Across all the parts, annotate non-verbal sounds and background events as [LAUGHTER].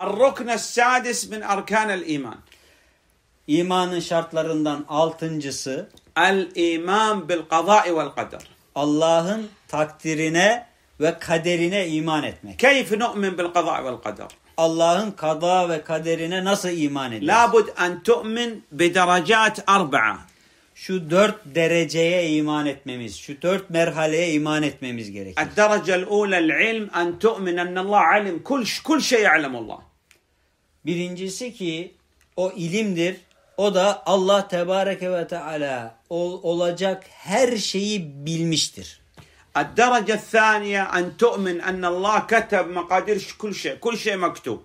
Ar-Ruknes Sadis min el iman İmanın şartlarından altıncısı El iman bil kazai vel kader. Allah'ın takdirine ve kaderine iman etmek. Keyf nu'min bil kazai vel kader. Allah'ın kaza ve kaderine nasıl iman ediyoruz? Labud en tu'min bi derecat arba'a. Şu dört dereceye iman etmemiz, şu dört merhaleye iman etmemiz gerekir. الدرجة الأولى العلم أن تؤمن أن الله علم كل كل شيء يعلم الله. Birincisi ki o ilimdir. O da Allah Tebareke ve Teala ol, olacak her şeyi bilmiştir. الدرجة الثانية أن تؤمن أن الله كتب مقادير كل شيء كل شيء مكتوب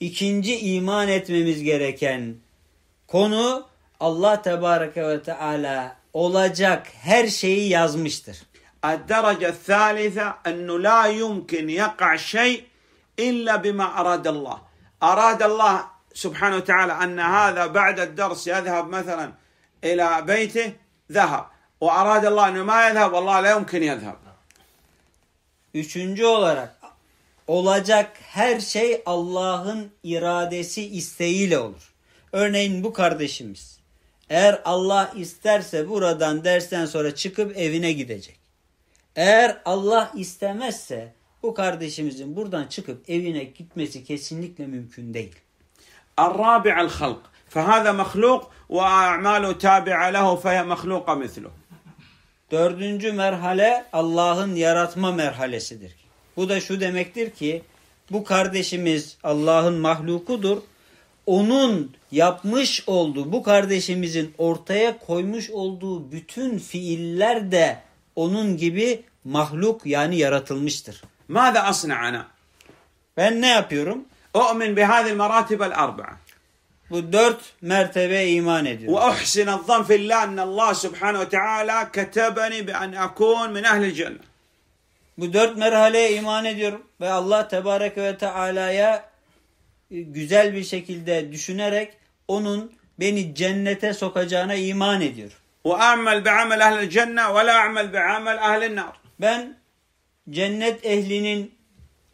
İkinci iman etmemiz gereken konu Allah Tebareke ve Teala olacak her şeyi yazmıştır. الدرجة الثالثة أنه لا يمكن يقع شيء إلا بما أراد الله. أراد الله سبحانه وتعالى أن هذا بعد الدرس يذهب مثلا إلى بيته ذهب وأراد الله أنه ما يذهب والله لا يمكن يذهب Üçüncü olarak olacak her şey Allah'ın iradesi isteğiyle olur. Örneğin bu kardeşimiz eğer Allah isterse buradan dersten sonra çıkıp evine gidecek. Eğer Allah istemezse bu kardeşimizin buradan çıkıp evine gitmesi kesinlikle mümkün değil. الرابع الخلق فهذا مخلوق وأعماله تابعة له فهي مخلوقة مثله Dördüncü merhale Allah'ın yaratma merhalesidir. Bu da şu demektir ki bu kardeşimiz Allah'ın mahlukudur. Onun yapmış olduğu, bu kardeşimizin ortaya koymuş olduğu bütün fiiller de onun gibi mahluk yani yaratılmıştır. ماذا أصنع أنا؟ Ben ne yapıyorum? أؤمن بهذه المراتب الأربعة. Bu dört mertebe iman ediyorum. وأحسن الظن في الله أن الله سبحانه وتعالى كتبني بأن أكون من أهل الجنة. Bu dört merhaleye iman ediyorum ve Allah Tebareke ve Teala'ya e, güzel bir şekilde düşünerek onun beni cennete sokacağına iman ediyor. وأعمل بعمل أهل الجنة ولا أعمل بعمل أهل النار. Ben cennet ehlinin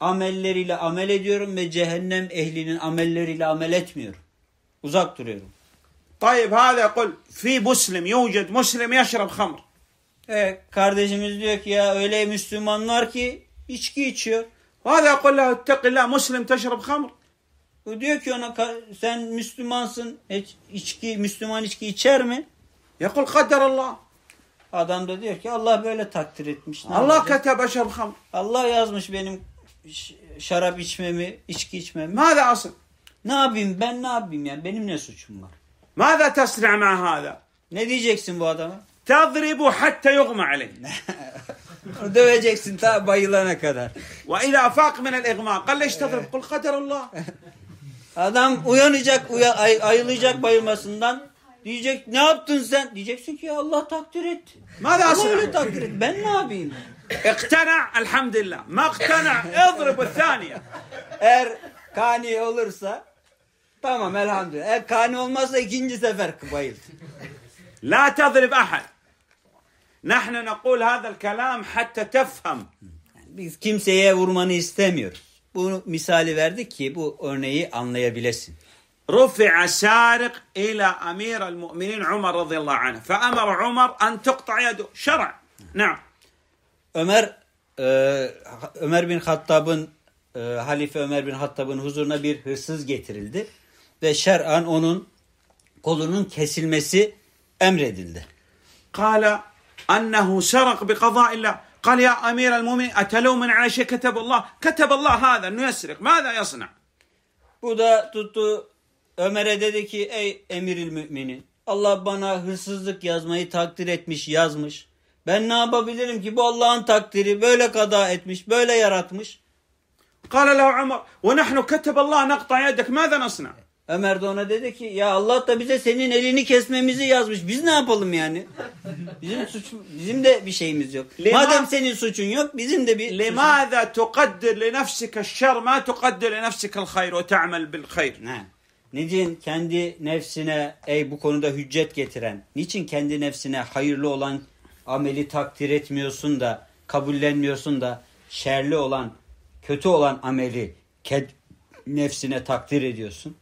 amelleriyle amel ediyorum ve cehennem ehlinin amelleriyle amel etmiyorum. Uzak duruyorum. طيب هذا يقول في مسلم يوجد مسلم يشرب خمر. E, kardeşimiz diyor ki ya öyle Müslümanlar ki içki içiyor. هذا يقول له اتق الله مسلم تشرب خمر. O diyor ki ona sen Müslümansın hiç içki Müslüman içki içer mi? يقول قدر الله. Adam da diyor ki Allah böyle takdir etmiş. Ne Allah katebe şerham. Allah yazmış benim şarap içmemi, içki içmemi. Mâze asıl. Ne yapayım ben ne yapayım yani benim ne suçum var? Mâze tesri'a mâ hâzâ. Ne diyeceksin bu adama? Tadribu hatta yugma aleyh. [LAUGHS] Onu döveceksin ta bayılana kadar. Ve ilâ fâk minel igmâ. Kalle iştadrib kul Allah. Adam uyanacak, uya, ay, ayılacak bayılmasından Diyecek ne yaptın sen? Diyeceksin ki Allah takdir etti. Allah öyle takdir etti. Ben ne yapayım? İktena elhamdülillah. Maktena edribu saniye. Eğer kani olursa tamam elhamdülillah. Eğer kani olmazsa ikinci sefer bayıldı. La tadrib ahad. Nahnu nekul hadal kelam hatta tefham. Biz kimseye vurmanı istemiyoruz. Bu misali verdik ki bu örneği anlayabilesin. رفع سارق إلى أمير المؤمنين عمر رضي الله عنه فأمر عمر أن تقطع يده شرع نعم Ömer e, Ömer bin Hattab'ın e, Halife Ömer bin Hattab'ın huzuruna bir hırsız getirildi ve şer'an onun kolunun kesilmesi emredildi. Kala ennehu serak bi kadaillah. Kal ya amir el mumin etelûmen ala şey keteballah. Keteballah hâzen nüyesrik. Mâzâ yasna? Bu da tuttu Ömer'e dedi ki ey emiril mümini Allah bana hırsızlık yazmayı takdir etmiş yazmış. Ben ne yapabilirim ki bu Allah'ın takdiri böyle kada etmiş böyle yaratmış. قال له عمر ونحن كتب الله نقطع يدك ماذا نصنع؟ Ömer de ona dedi ki ya Allah da bize senin elini kesmemizi yazmış. Biz ne yapalım yani? [LAUGHS] Bizim suç bizim de bir şeyimiz yok. Madem senin suçun yok bizim de bir لماذا تقدر لنفسك الشر ما تقدر لنفسك الخير وتعمل بالخير؟ نعم. Niçin kendi nefsine ey bu konuda hüccet getiren, niçin kendi nefsine hayırlı olan ameli takdir etmiyorsun da, kabullenmiyorsun da şerli olan, kötü olan ameli nefsine takdir ediyorsun?